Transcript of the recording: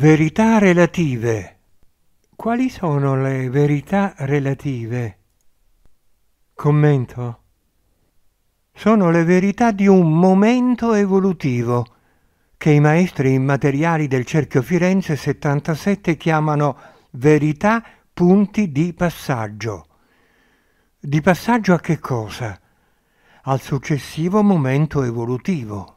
Verità relative. Quali sono le verità relative? Commento. Sono le verità di un momento evolutivo che i maestri immateriali del Cerchio Firenze 77 chiamano verità punti di passaggio. Di passaggio a che cosa? Al successivo momento evolutivo.